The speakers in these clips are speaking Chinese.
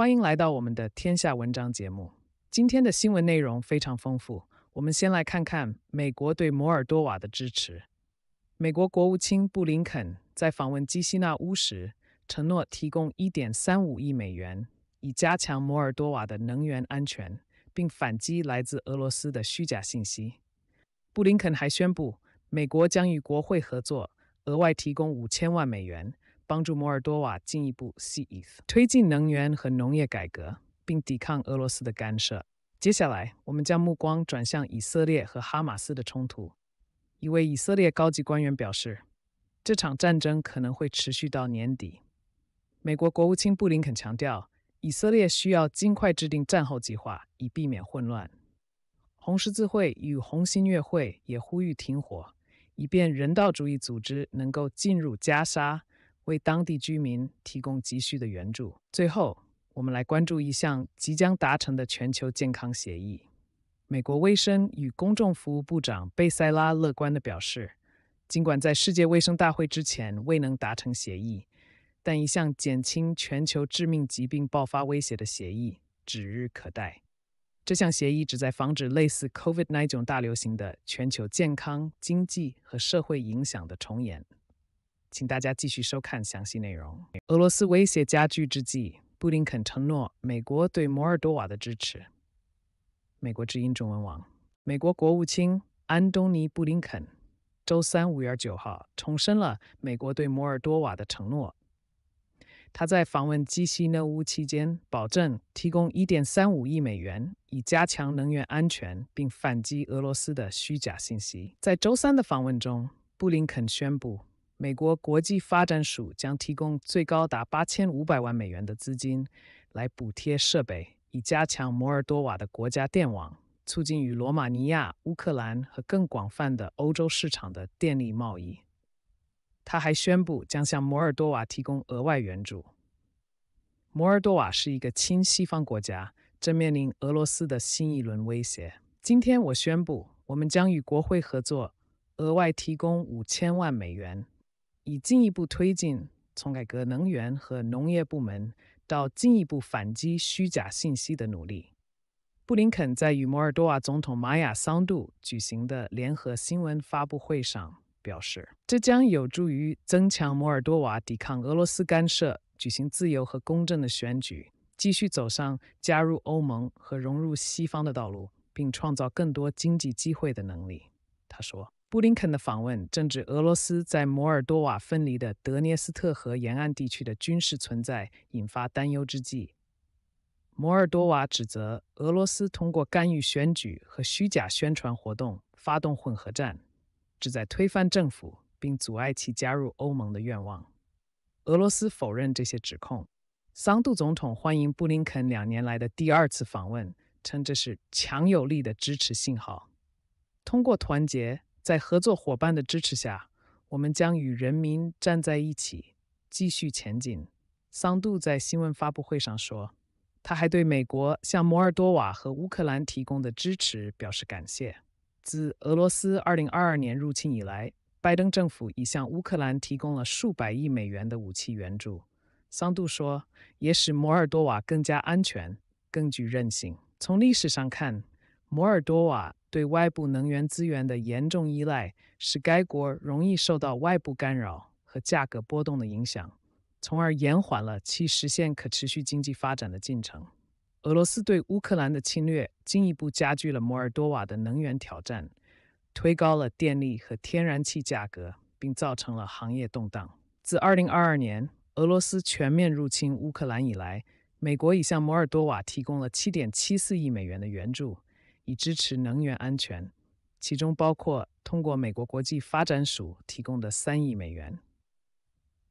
欢迎来到我们的天下文章节目。今天的新闻内容非常丰富，我们先来看看美国对摩尔多瓦的支持。美国国务卿布林肯在访问基希纳乌时，承诺提供1.35亿美元，以加强摩尔多瓦的能源安全，并反击来自俄罗斯的虚假信息。布林肯还宣布，美国将与国会合作，额外提供5000万美元。帮助摩尔多瓦进一步 CEF，推进能源和农业改革，并抵抗俄罗斯的干涉。接下来，我们将目光转向以色列和哈马斯的冲突。一位以色列高级官员表示，这场战争可能会持续到年底。美国国务卿布林肯强调，以色列需要尽快制定战后计划，以避免混乱。红十字会与红新月会也呼吁停火，以便人道主义组织能够进入加沙。为当地居民提供急需的援助。最后，我们来关注一项即将达成的全球健康协议。美国卫生与公众服务部长贝塞拉乐观地表示，尽管在世界卫生大会之前未能达成协议，但一项减轻全球致命疾病爆发威胁的协议指日可待。这项协议旨在防止类似 COVID-19 大流行的全球健康、经济和社会影响的重演。请大家继续收看详细内容。俄罗斯威胁加剧之际，布林肯承诺美国对摩尔多瓦的支持。美国之音中文网，美国国务卿安东尼·布林肯周三五月九号重申了美国对摩尔多瓦的承诺。他在访问基希诺乌期间，保证提供一点三五亿美元以加强能源安全，并反击俄罗斯的虚假信息。在周三的访问中，布林肯宣布。美国国际发展署将提供最高达八千五百万美元的资金，来补贴设备，以加强摩尔多瓦的国家电网，促进与罗马尼亚、乌克兰和更广泛的欧洲市场的电力贸易。他还宣布将向摩尔多瓦提供额外援助。摩尔多瓦是一个亲西方国家，正面临俄罗斯的新一轮威胁。今天我宣布，我们将与国会合作，额外提供五千万美元。以进一步推进从改革能源和农业部门到进一步反击虚假信息的努力。布林肯在与摩尔多瓦总统玛雅·桑杜举行的联合新闻发布会上表示，这将有助于增强摩尔多瓦抵抗俄罗斯干涉、举行自由和公正的选举、继续走上加入欧盟和融入西方的道路，并创造更多经济机会的能力。他说。布林肯的访问正值俄罗斯在摩尔多瓦分离的德涅斯特河沿岸地区的军事存在引发担忧之际。摩尔多瓦指责俄罗斯通过干预选举和虚假宣传活动发动混合战，旨在推翻政府并阻碍其加入欧盟的愿望。俄罗斯否认这些指控。桑杜总统欢迎布林肯两年来的第二次访问，称这是强有力的支持信号，通过团结。在合作伙伴的支持下，我们将与人民站在一起，继续前进。桑杜在新闻发布会上说，他还对美国向摩尔多瓦和乌克兰提供的支持表示感谢。自俄罗斯2022年入侵以来，拜登政府已向乌克兰提供了数百亿美元的武器援助。桑杜说，也使摩尔多瓦更加安全，更具韧性。从历史上看，摩尔多瓦对外部能源资源的严重依赖，使该国容易受到外部干扰和价格波动的影响，从而延缓了其实现可持续经济发展的进程。俄罗斯对乌克兰的侵略进一步加剧了摩尔多瓦的能源挑战，推高了电力和天然气价格，并造成了行业动荡。自二零二二年俄罗斯全面入侵乌克兰以来，美国已向摩尔多瓦提供了七点七四亿美元的援助。以支持能源安全，其中包括通过美国国际发展署提供的三亿美元。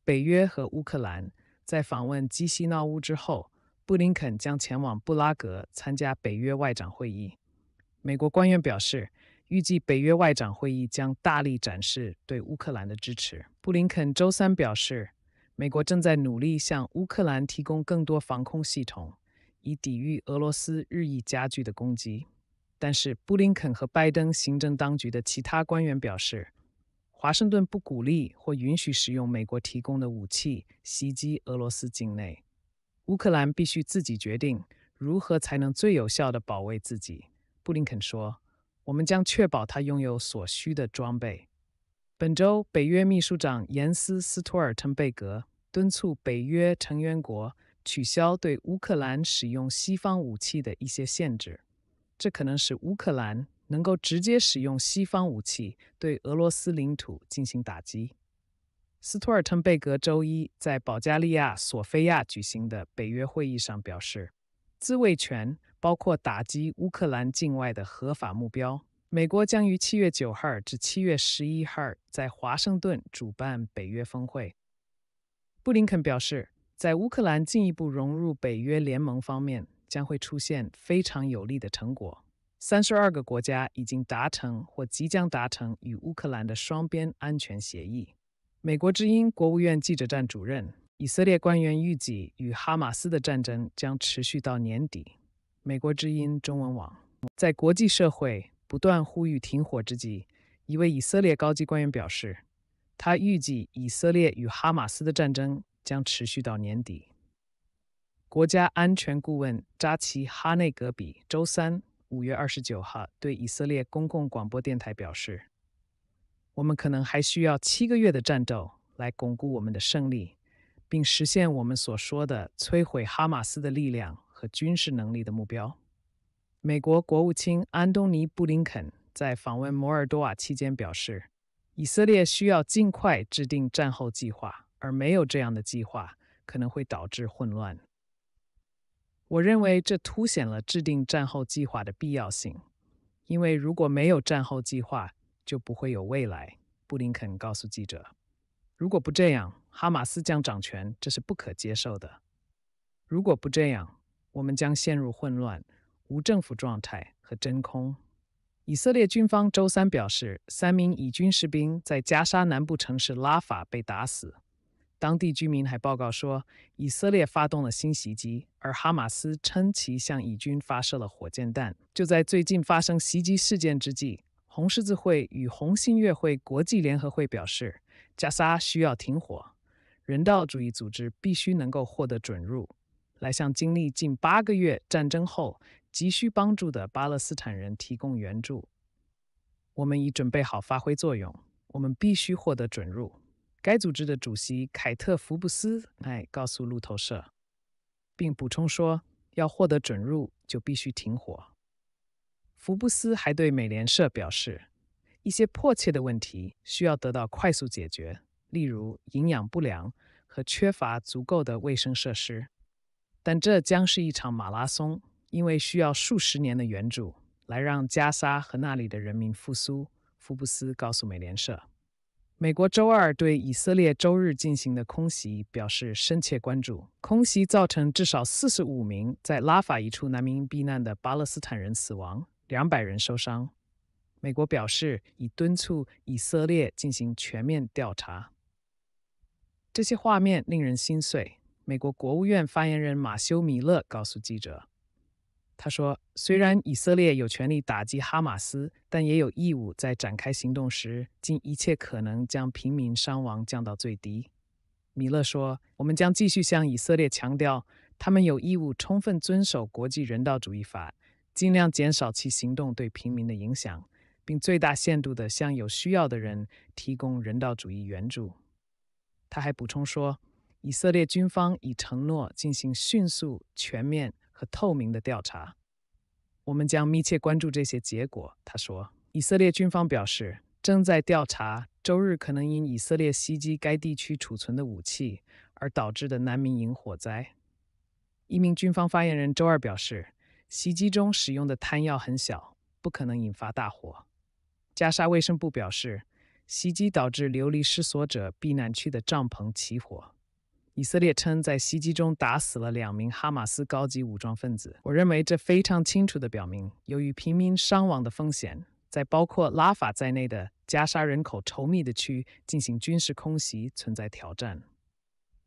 北约和乌克兰在访问基希纳乌之后，布林肯将前往布拉格参加北约外长会议。美国官员表示，预计北约外长会议将大力展示对乌克兰的支持。布林肯周三表示，美国正在努力向乌克兰提供更多防空系统，以抵御俄罗斯日益加剧的攻击。但是，布林肯和拜登行政当局的其他官员表示，华盛顿不鼓励或允许使用美国提供的武器袭击俄罗斯境内。乌克兰必须自己决定如何才能最有效地保卫自己。布林肯说：“我们将确保他拥有所需的装备。”本周，北约秘书长延斯·斯托尔滕贝格敦促北约成员国取消对乌克兰使用西方武器的一些限制。这可能使乌克兰能够直接使用西方武器对俄罗斯领土进行打击。斯图尔滕贝格周一在保加利亚索菲亚举行的北约会议上表示，自卫权包括打击乌克兰境外的合法目标。美国将于七月九号至七月十一号在华盛顿主办北约峰会。布林肯表示，在乌克兰进一步融入北约联盟方面，将会出现非常有利的成果。三十二个国家已经达成或即将达成与乌克兰的双边安全协议。美国之音国务院记者站主任、以色列官员预计，与哈马斯的战争将持续到年底。美国之音中文网在国际社会不断呼吁停火之际，一位以色列高级官员表示，他预计以色列与哈马斯的战争将持续到年底。国家安全顾问扎奇·哈内格比周三（五月二十九号）对以色列公共广播电台表示：“我们可能还需要七个月的战斗来巩固我们的胜利，并实现我们所说的摧毁哈马斯的力量和军事能力的目标。”美国国务卿安东尼·布林肯在访问摩尔多瓦期间表示：“以色列需要尽快制定战后计划，而没有这样的计划可能会导致混乱。”我认为这凸显了制定战后计划的必要性，因为如果没有战后计划，就不会有未来。布林肯告诉记者，如果不这样，哈马斯将掌权，这是不可接受的。如果不这样，我们将陷入混乱、无政府状态和真空。以色列军方周三表示，三名以军士兵在加沙南部城市拉法被打死。当地居民还报告说，以色列发动了新袭击，而哈马斯称其向以军发射了火箭弹。就在最近发生袭击事件之际，红十字会与红新月会国际联合会表示，加沙需要停火，人道主义组织必须能够获得准入，来向经历近八个月战争后急需帮助的巴勒斯坦人提供援助。我们已准备好发挥作用，我们必须获得准入。该组织的主席凯特·福布斯告诉路透社，并补充说，要获得准入就必须停火。福布斯还对美联社表示，一些迫切的问题需要得到快速解决，例如营养不良和缺乏足够的卫生设施。但这将是一场马拉松，因为需要数十年的援助来让加沙和那里的人民复苏。福布斯告诉美联社。美国周二对以色列周日进行的空袭表示深切关注。空袭造成至少四十五名在拉法一处难民营避难的巴勒斯坦人死亡，两百人受伤。美国表示已敦促以色列进行全面调查。这些画面令人心碎。美国国务院发言人马修·米勒告诉记者。他说：“虽然以色列有权利打击哈马斯，但也有义务在展开行动时尽一切可能将平民伤亡降到最低。”米勒说：“我们将继续向以色列强调，他们有义务充分遵守国际人道主义法，尽量减少其行动对平民的影响，并最大限度地向有需要的人提供人道主义援助。”他还补充说：“以色列军方已承诺进行迅速、全面。”和透明的调查，我们将密切关注这些结果。”他说。以色列军方表示正在调查周日可能因以色列袭击该地区储存的武器而导致的难民营火灾。一名军方发言人周二表示，袭击中使用的弹药很小，不可能引发大火。加沙卫生部表示，袭击导致流离失所者避难区的帐篷起火。以色列称，在袭击中打死了两名哈马斯高级武装分子。我认为这非常清楚地表明，由于平民伤亡的风险，在包括拉法在内的加沙人口稠密的区进行军事空袭存在挑战。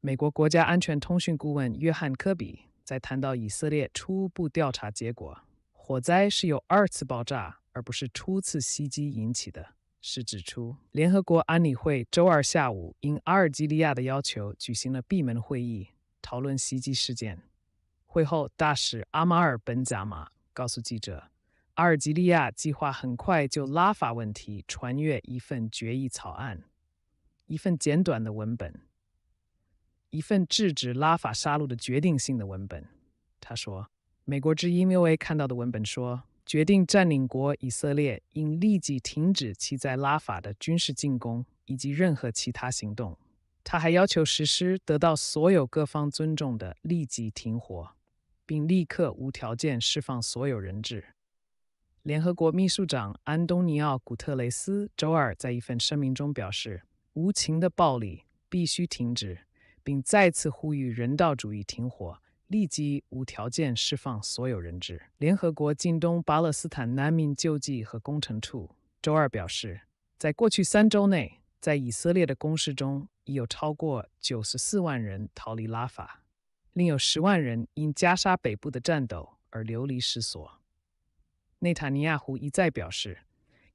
美国国家安全通讯顾问约翰·科比在谈到以色列初步调查结果，火灾是由二次爆炸而不是初次袭击引起的。是指出，联合国安理会周二下午因阿尔及利亚的要求举行了闭门会议，讨论袭击事件。会后，大使阿马尔·本·贾马告诉记者，阿尔及利亚计划很快就拉法问题传阅一份决议草案，一份简短的文本，一份制止拉法杀戮的决定性的文本。他说，美国之音六 A 看到的文本说。决定占领国以色列应立即停止其在拉法的军事进攻以及任何其他行动。他还要求实施得到所有各方尊重的立即停火，并立刻无条件释放所有人质。联合国秘书长安东尼奥·古特雷斯周二在一份声明中表示：“无情的暴力必须停止，并再次呼吁人道主义停火。”立即无条件释放所有人质。联合国近东巴勒斯坦难民救济和工程处周二表示，在过去三周内，在以色列的攻势中，已有超过九十四万人逃离拉法，另有十万人因加沙北部的战斗而流离失所。内塔尼亚胡一再表示，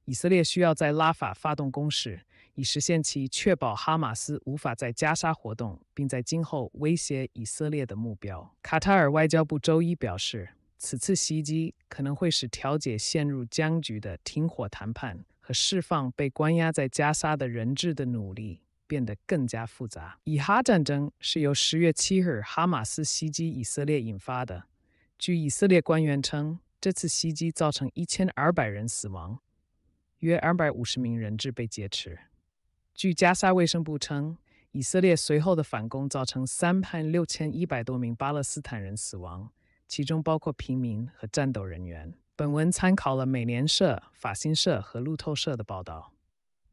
以色列需要在拉法发动攻势。以实现其确保哈马斯无法在加沙活动，并在今后威胁以色列的目标。卡塔尔外交部周一表示，此次袭击可能会使调解陷入僵局的停火谈判和释放被关押在加沙的人质的努力变得更加复杂。以哈战争是由十月七日哈马斯袭击以色列引发的。据以色列官员称，这次袭击造成一千二百人死亡，约二百五十名人质被劫持。据加沙卫生部称，以色列随后的反攻造成三万六千一百多名巴勒斯坦人死亡，其中包括平民和战斗人员。本文参考了美联社、法新社和路透社的报道。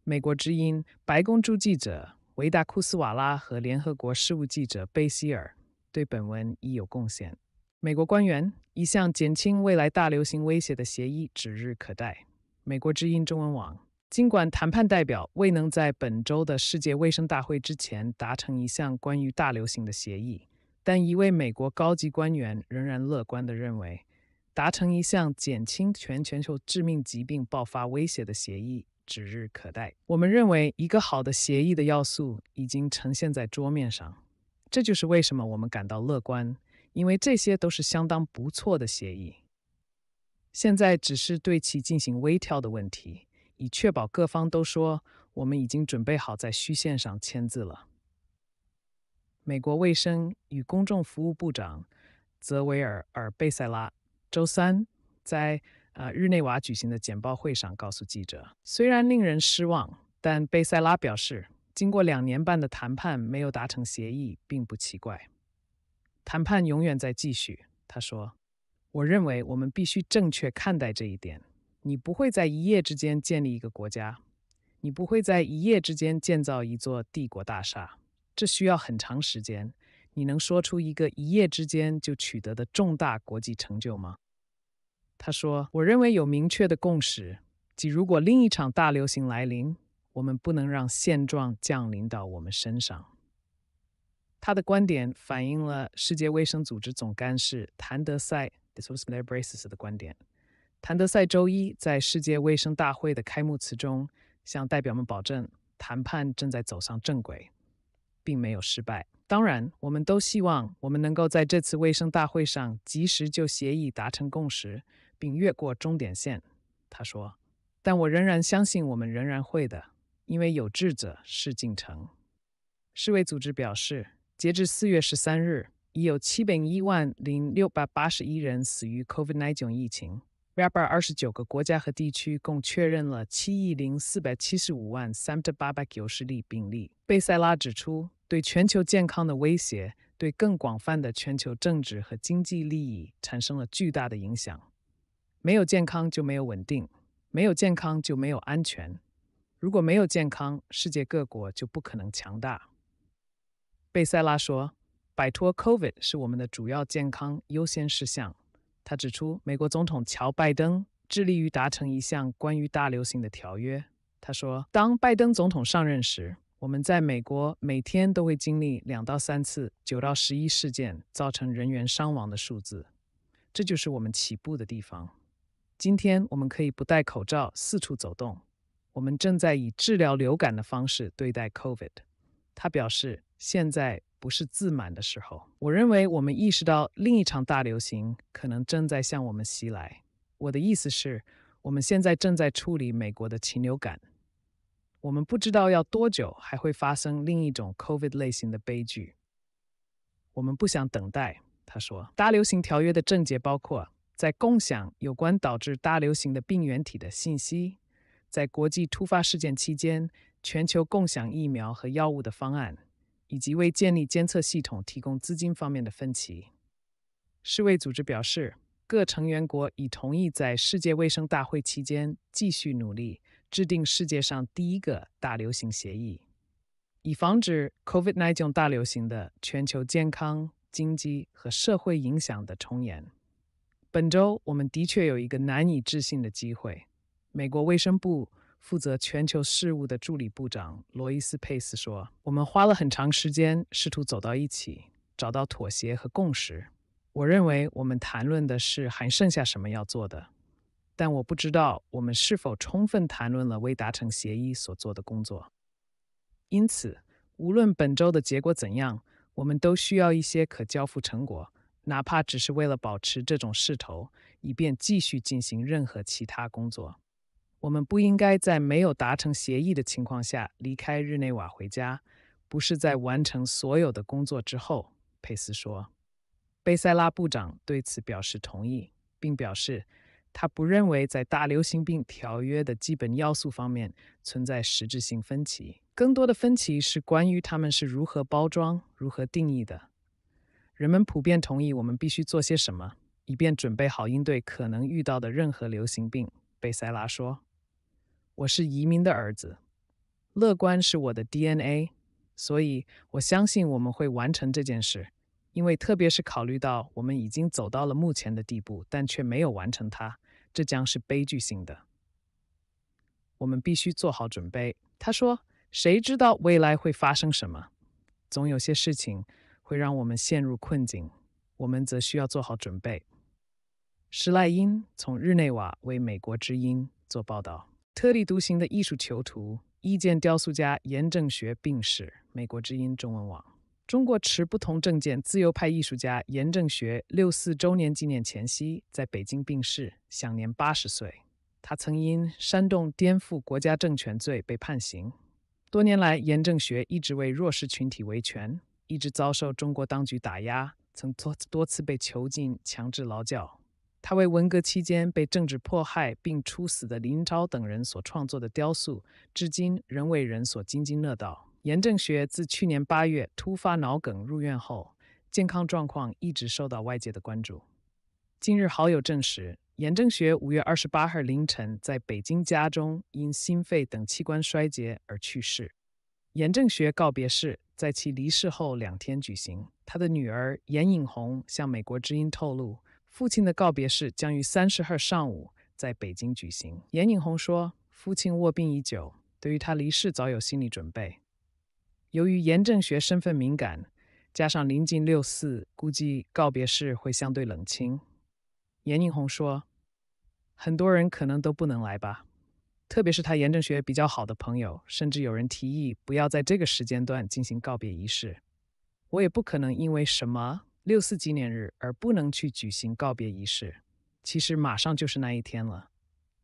美国之音、白宫驻记者维达·库斯瓦拉和联合国事务记者贝希尔对本文亦有贡献。美国官员一项减轻未来大流行威胁的协议指日可待。美国之音中文网。尽管谈判代表未能在本周的世界卫生大会之前达成一项关于大流行的协议，但一位美国高级官员仍然乐观地认为，达成一项减轻全全球致命疾病爆发威胁的协议指日可待。我们认为，一个好的协议的要素已经呈现在桌面上，这就是为什么我们感到乐观，因为这些都是相当不错的协议，现在只是对其进行微调的问题。以确保各方都说我们已经准备好在虚线上签字了。美国卫生与公众服务部长泽维尔尔贝塞拉周三在呃日内瓦举行的简报会上告诉记者，虽然令人失望，但贝塞拉表示，经过两年半的谈判没有达成协议并不奇怪。谈判永远在继续，他说，我认为我们必须正确看待这一点。你不会在一夜之间建立一个国家，你不会在一夜之间建造一座帝国大厦，这需要很长时间。你能说出一个一夜之间就取得的重大国际成就吗？他说：“我认为有明确的共识，即如果另一场大流行来临，我们不能让现状降临到我们身上。”他的观点反映了世界卫生组织总干事谭德塞 t h i s a a b r e e s 的观点。谭德赛周一在世界卫生大会的开幕词中，向代表们保证，谈判正在走上正轨，并没有失败。当然，我们都希望我们能够在这次卫生大会上及时就协议达成共识，并越过终点线。他说：“但我仍然相信，我们仍然会的，因为有志者事竟成。”世卫组织表示，截至4月13日，已有710,681人死于 COVID-19 疫情。r a p e a l 29个国家和地区共确认了7亿0475万八百九十例病例。贝塞拉指出，对全球健康的威胁对更广泛的全球政治和经济利益产生了巨大的影响。没有健康就没有稳定，没有健康就没有安全。如果没有健康，世界各国就不可能强大。贝塞拉说：“摆脱 COVID 是我们的主要健康优先事项。”他指出，美国总统乔·拜登致力于达成一项关于大流行的条约。他说：“当拜登总统上任时，我们在美国每天都会经历两到三次九到十一事件，造成人员伤亡的数字，这就是我们起步的地方。今天，我们可以不戴口罩四处走动。我们正在以治疗流感的方式对待 COVID。”他表示，现在。不是自满的时候，我认为我们意识到另一场大流行可能正在向我们袭来。我的意思是，我们现在正在处理美国的禽流感，我们不知道要多久还会发生另一种 COVID 类型的悲剧。我们不想等待。他说，大流行条约的症结包括在共享有关导致大流行的病原体的信息，在国际突发事件期间全球共享疫苗和药物的方案。以及为建立监测系统提供资金方面的分歧。世卫组织表示，各成员国已同意在世界卫生大会期间继续努力，制定世界上第一个大流行协议，以防止 COVID-19 大流行的全球健康、经济和社会影响的重演。本周，我们的确有一个难以置信的机会。美国卫生部。负责全球事务的助理部长罗伊斯·佩斯说：“我们花了很长时间试图走到一起，找到妥协和共识。我认为我们谈论的是还剩下什么要做的，但我不知道我们是否充分谈论了为达成协议所做的工作。因此，无论本周的结果怎样，我们都需要一些可交付成果，哪怕只是为了保持这种势头，以便继续进行任何其他工作。”我们不应该在没有达成协议的情况下离开日内瓦回家，不是在完成所有的工作之后，佩斯说。贝塞拉部长对此表示同意，并表示他不认为在大流行病条约的基本要素方面存在实质性分歧。更多的分歧是关于他们是如何包装、如何定义的。人们普遍同意我们必须做些什么，以便准备好应对可能遇到的任何流行病，贝塞拉说。我是移民的儿子，乐观是我的 DNA，所以我相信我们会完成这件事。因为特别是考虑到我们已经走到了目前的地步，但却没有完成它，这将是悲剧性的。我们必须做好准备。他说：“谁知道未来会发生什么？总有些事情会让我们陷入困境。我们则需要做好准备。”施赖因从日内瓦为《美国之音》做报道。特立独行的艺术囚徒、意见雕塑家严正学病逝。美国之音中文网：中国持不同政见自由派艺术家严正学六四周年纪念前夕在北京病逝，享年八十岁。他曾因煽动颠覆国家政权罪被判刑。多年来，严正学一直为弱势群体维权，一直遭受中国当局打压，曾多多次被囚禁、强制劳教。他为文革期间被政治迫害并处死的林超等人所创作的雕塑，至今仍为人所津津乐道。严正学自去年八月突发脑梗入院后，健康状况一直受到外界的关注。近日，好友证实，严正学五月二十八日凌晨在北京家中因心肺等器官衰竭而去世。严正学告别式在其离世后两天举行。他的女儿严颖红向美国之音透露。父亲的告别式将于三十号上午在北京举行。严颖红说：“父亲卧病已久，对于他离世早有心理准备。由于严正学身份敏感，加上临近六四，估计告别式会相对冷清。”严颖红说：“很多人可能都不能来吧，特别是他严正学比较好的朋友，甚至有人提议不要在这个时间段进行告别仪式。我也不可能因为什么。”六四纪念日，而不能去举行告别仪式。其实马上就是那一天了，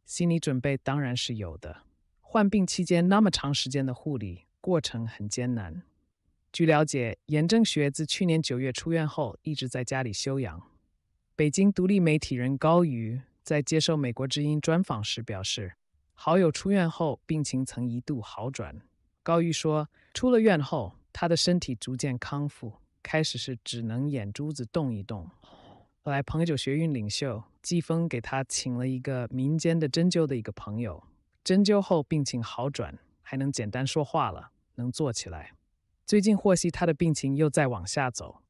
心理准备当然是有的。患病期间那么长时间的护理过程很艰难。据了解，严正学自去年九月出院后一直在家里休养。北京独立媒体人高瑜在接受《美国之音》专访时表示，好友出院后病情曾一度好转。高瑜说，出了院后他的身体逐渐康复。开始是只能眼珠子动一动，后来朋友学运领袖季风给他请了一个民间的针灸的一个朋友，针灸后病情好转，还能简单说话了，能坐起来。最近获悉他的病情又在往下走，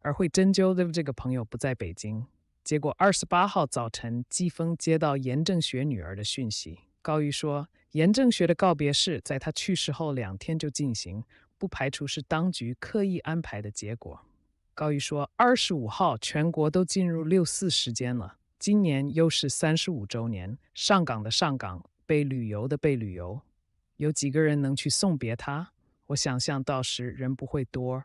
而会针灸的这个朋友不在北京。结果二十八号早晨，季风接到严正学女儿的讯息，高瑜说严正学的告别式在他去世后两天就进行。不排除是当局刻意安排的结果。高于说：“二十五号全国都进入六四时间了，今年又是三十五周年，上岗的上岗，被旅游的被旅游，有几个人能去送别他？我想象到时人不会多，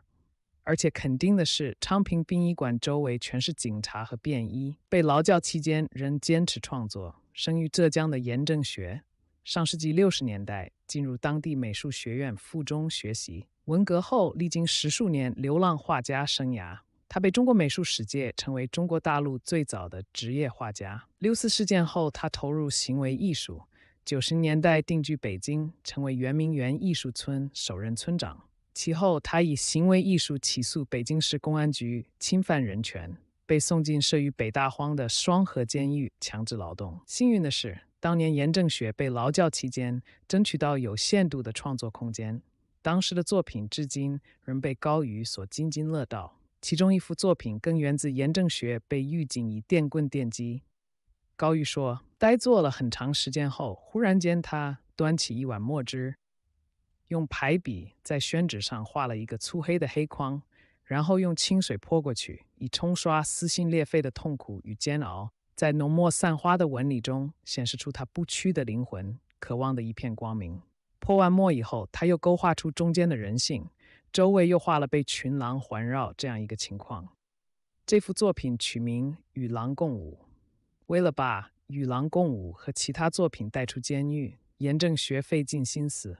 而且肯定的是，昌平殡仪馆周围全是警察和便衣。被劳教期间，仍坚持创作。生于浙江的严正学，上世纪六十年代。”进入当地美术学院附中学习。文革后，历经十数年流浪画家生涯，他被中国美术史界称为中国大陆最早的职业画家。六四事件后，他投入行为艺术。九十年代定居北京，成为圆明园艺术村首任村长。其后，他以行为艺术起诉北京市公安局侵犯人权，被送进设于北大荒的双河监狱强制劳动。幸运的是。当年严正学被劳教期间，争取到有限度的创作空间。当时的作品至今仍被高瑜所津津乐道。其中一幅作品，更源自严正学被狱警以电棍电击。高瑜说，呆坐了很长时间后，忽然间他端起一碗墨汁，用排笔在宣纸上画了一个粗黑的黑框，然后用清水泼过去，以冲刷撕心裂肺的痛苦与煎熬。在浓墨散花的纹理中，显示出他不屈的灵魂，渴望的一片光明。泼完墨以后，他又勾画出中间的人性，周围又画了被群狼环绕这样一个情况。这幅作品取名《与狼共舞》。为了把《与狼共舞》和其他作品带出监狱，严正学费尽心思。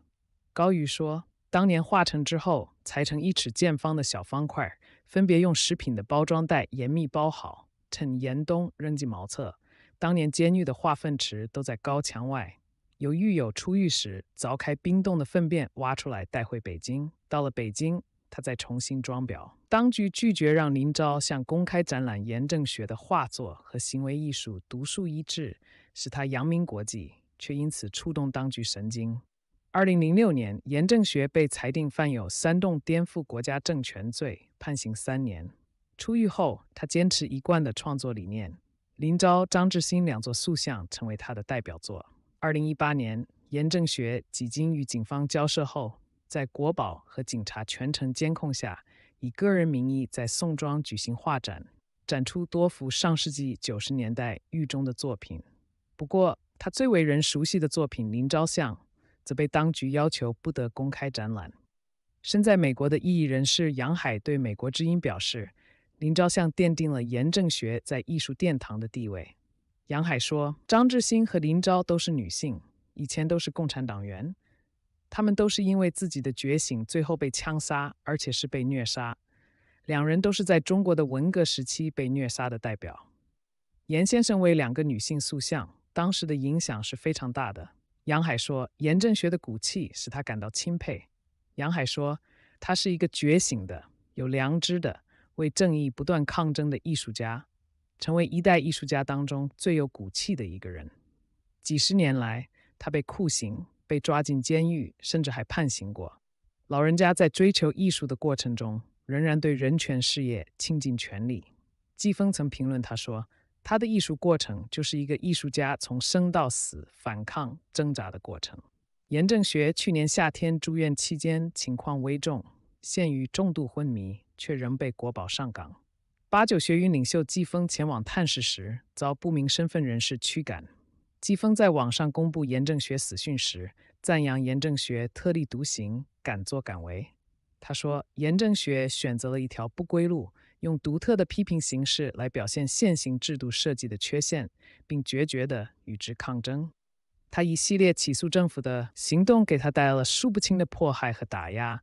高宇说，当年画成之后，裁成一尺见方的小方块，分别用食品的包装袋严密包好。趁严冬扔进茅厕。当年监狱的化粪池都在高墙外，由狱友出狱时凿开冰冻的粪便挖出来带回北京。到了北京，他再重新装裱。当局拒绝让林昭向公开展览严正学的画作和行为艺术，独树一帜，使他扬名国际，却因此触动当局神经。二零零六年，严正学被裁定犯有煽动颠覆国家政权罪，判刑三年。出狱后，他坚持一贯的创作理念，林昭、张志新两座塑像成为他的代表作。二零一八年，严正学几经与警方交涉后，在国宝和警察全程监控下，以个人名义在宋庄举行画展，展出多幅上世纪九十年代狱中的作品。不过，他最为人熟悉的作品林昭像，则被当局要求不得公开展览。身在美国的异议人士杨海对《美国之音》表示。林昭像奠定了严正学在艺术殿堂的地位。杨海说：“张志新和林昭都是女性，以前都是共产党员，他们都是因为自己的觉醒，最后被枪杀，而且是被虐杀。两人都是在中国的文革时期被虐杀的代表。严先生为两个女性塑像，当时的影响是非常大的。”杨海说：“严正学的骨气使他感到钦佩。”杨海说：“他是一个觉醒的，有良知的。”为正义不断抗争的艺术家，成为一代艺术家当中最有骨气的一个人。几十年来，他被酷刑，被抓进监狱，甚至还判刑过。老人家在追求艺术的过程中，仍然对人权事业倾尽全力。季风曾评论他说：“他的艺术过程就是一个艺术家从生到死反抗挣扎的过程。”严正学去年夏天住院期间情况危重，陷于重度昏迷。却仍被国宝上岗。八九学运领袖季风前往探视时，遭不明身份人士驱赶。季风在网上公布严正学死讯时，赞扬严正学特立独行、敢作敢为。他说：“严正学选择了一条不归路，用独特的批评形式来表现现行制度设计的缺陷，并决绝地与之抗争。他一系列起诉政府的行动，给他带来了数不清的迫害和打压。”